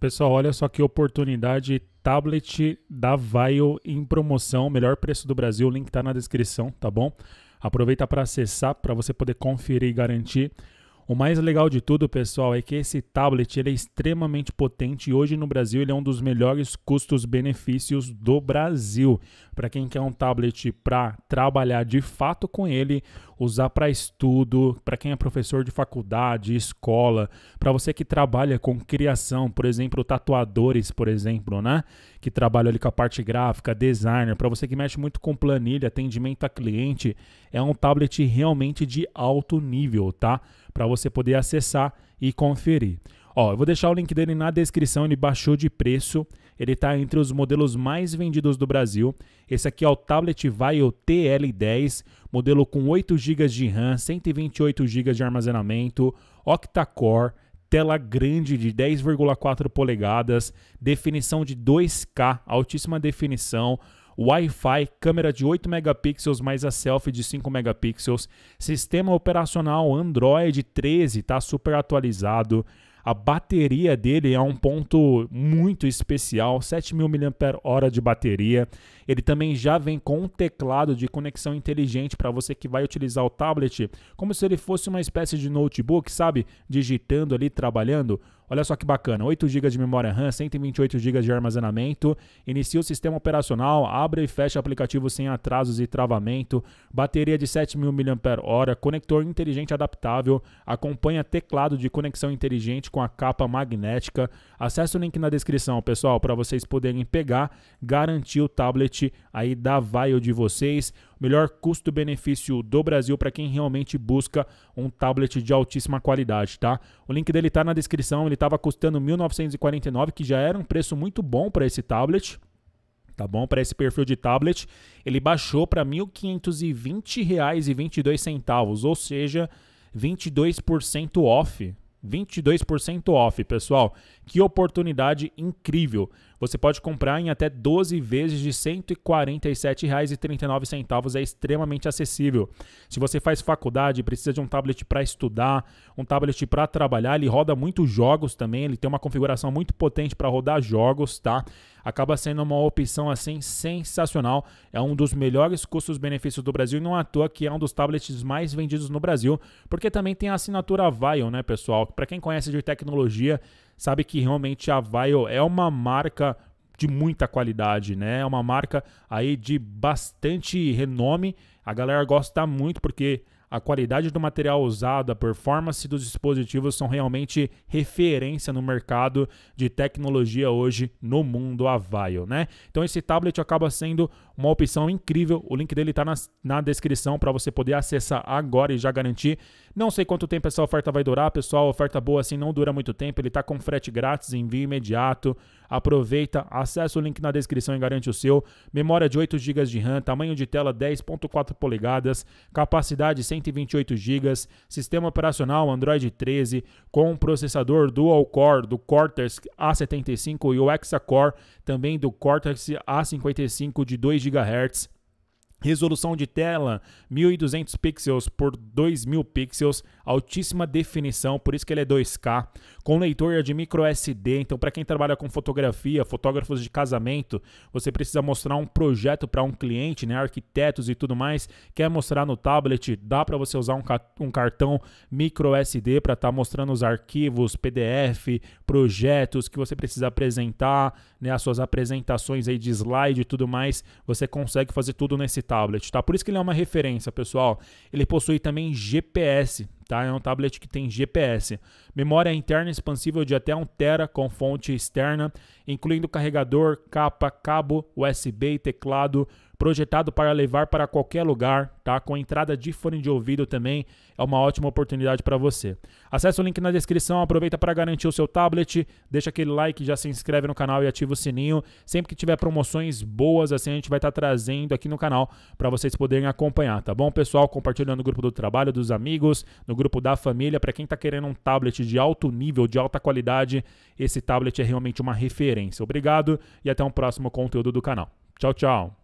Pessoal, olha só que oportunidade. Tablet da Vaio em promoção, melhor preço do Brasil. O link está na descrição, tá bom? Aproveita para acessar para você poder conferir e garantir. O mais legal de tudo, pessoal, é que esse tablet ele é extremamente potente e hoje no Brasil ele é um dos melhores custos-benefícios do Brasil. Para quem quer um tablet para trabalhar de fato com ele, usar para estudo, para quem é professor de faculdade, escola, para você que trabalha com criação, por exemplo, tatuadores, por exemplo, né? Que trabalham ali com a parte gráfica, designer, para você que mexe muito com planilha, atendimento a cliente, é um tablet realmente de alto nível, tá? para você poder acessar e conferir. Ó, eu vou deixar o link dele na descrição, ele baixou de preço, ele está entre os modelos mais vendidos do Brasil. Esse aqui é o tablet Vaio TL10, modelo com 8 GB de RAM, 128 GB de armazenamento, octa-core, tela grande de 10,4 polegadas, definição de 2K, altíssima definição, Wi-Fi, câmera de 8 megapixels mais a selfie de 5 megapixels, sistema operacional Android 13, tá super atualizado. A bateria dele é um ponto muito especial, 7.000 mAh de bateria. Ele também já vem com um teclado de conexão inteligente para você que vai utilizar o tablet, como se ele fosse uma espécie de notebook, sabe? Digitando ali, trabalhando. Olha só que bacana, 8 GB de memória RAM, 128 GB de armazenamento, inicia o sistema operacional, abre e fecha aplicativo sem atrasos e travamento, bateria de 7.000 mAh, conector inteligente adaptável, acompanha teclado de conexão inteligente com a capa magnética. Acesse o link na descrição, pessoal, para vocês poderem pegar, garantir o tablet aí da Vaio de vocês melhor custo-benefício do Brasil para quem realmente busca um tablet de altíssima qualidade, tá? O link dele está na descrição, ele estava custando 1949, que já era um preço muito bom para esse tablet tá bom? Para esse perfil de tablet, ele baixou para R$ 1.520,22, ou seja, 22% off, 22% off, pessoal. Que oportunidade incrível. Você pode comprar em até 12 vezes de R$ 147,39, é extremamente acessível. Se você faz faculdade, precisa de um tablet para estudar, um tablet para trabalhar, ele roda muitos jogos também, ele tem uma configuração muito potente para rodar jogos, tá? acaba sendo uma opção assim sensacional. É um dos melhores custos-benefícios do Brasil e não é à toa que é um dos tablets mais vendidos no Brasil, porque também tem a assinatura Vaio, né, pessoal? Para quem conhece de tecnologia, sabe que realmente a Vaio é uma marca de muita qualidade, né? É uma marca aí de bastante renome. A galera gosta muito porque a qualidade do material usado, a performance dos dispositivos são realmente referência no mercado de tecnologia hoje no mundo Avaio, né? Então esse tablet acaba sendo uma opção incrível. O link dele está na, na descrição para você poder acessar agora e já garantir. Não sei quanto tempo essa oferta vai durar, pessoal. oferta boa assim não dura muito tempo. Ele está com frete grátis, envio imediato. Aproveita, acessa o link na descrição e garante o seu. Memória de 8 GB de RAM, tamanho de tela 10.4 polegadas, capacidade 100 128 GB, sistema operacional Android 13, com processador dual core do Cortex A75 e o hexa-core também do Cortex A55 de 2 GHz. Resolução de tela 1200 pixels por 2000 pixels, altíssima definição, por isso que ele é 2K com leitor de micro SD. Então, para quem trabalha com fotografia, fotógrafos de casamento, você precisa mostrar um projeto para um cliente, né? Arquitetos e tudo mais, quer mostrar no tablet, dá para você usar um, ca um, cartão micro SD para estar tá mostrando os arquivos, PDF, projetos que você precisa apresentar, né? As suas apresentações aí de slide e tudo mais, você consegue fazer tudo nesse tablet, tá? Por isso que ele é uma referência, pessoal. Ele possui também GPS, Tá? É um tablet que tem GPS. Memória interna expansível de até 1 TB com fonte externa, incluindo carregador, capa, cabo USB, teclado, projetado para levar para qualquer lugar, tá? Com entrada de fone de ouvido também é uma ótima oportunidade para você. Acesse o link na descrição, aproveita para garantir o seu tablet, deixa aquele like, já se inscreve no canal e ativa o sininho. Sempre que tiver promoções boas assim, a gente vai estar tá trazendo aqui no canal para vocês poderem acompanhar, tá bom, pessoal? Compartilhando no grupo do trabalho, dos amigos, no grupo da família, para quem está querendo um tablet de alto nível, de alta qualidade, esse tablet é realmente uma referência. Obrigado e até um próximo conteúdo do canal. Tchau, tchau.